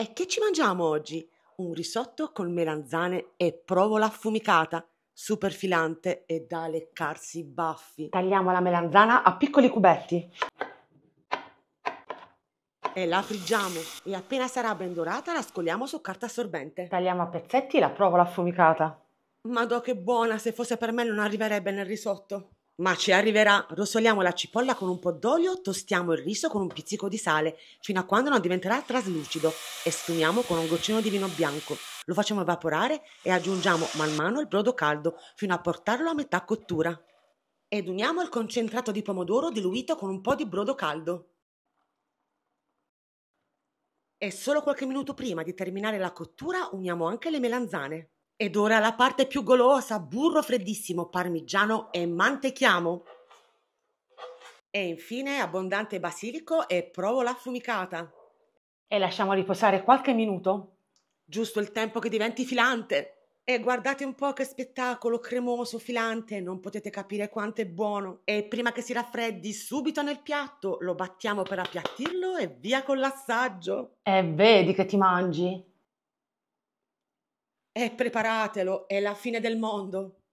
E che ci mangiamo oggi? Un risotto con melanzane e provola affumicata, super filante e da leccarsi i baffi. Tagliamo la melanzana a piccoli cubetti. E la friggiamo e appena sarà ben dorata la scoliamo su carta assorbente. Tagliamo a pezzetti la provola affumicata. Madò che buona, se fosse per me non arriverebbe nel risotto ma ci arriverà. Rosoliamo la cipolla con un po' d'olio, tostiamo il riso con un pizzico di sale, fino a quando non diventerà traslucido. e Esprimiamo con un goccino di vino bianco. Lo facciamo evaporare e aggiungiamo man mano il brodo caldo, fino a portarlo a metà cottura. Ed uniamo il concentrato di pomodoro diluito con un po' di brodo caldo. E solo qualche minuto prima di terminare la cottura uniamo anche le melanzane. Ed ora la parte più golosa, burro freddissimo, parmigiano e mantechiamo. E infine abbondante basilico e provola affumicata. E lasciamo riposare qualche minuto. Giusto il tempo che diventi filante. E guardate un po' che spettacolo cremoso, filante, non potete capire quanto è buono. E prima che si raffreddi subito nel piatto, lo battiamo per appiattirlo e via con l'assaggio. E vedi che ti mangi. E eh, preparatelo, è la fine del mondo.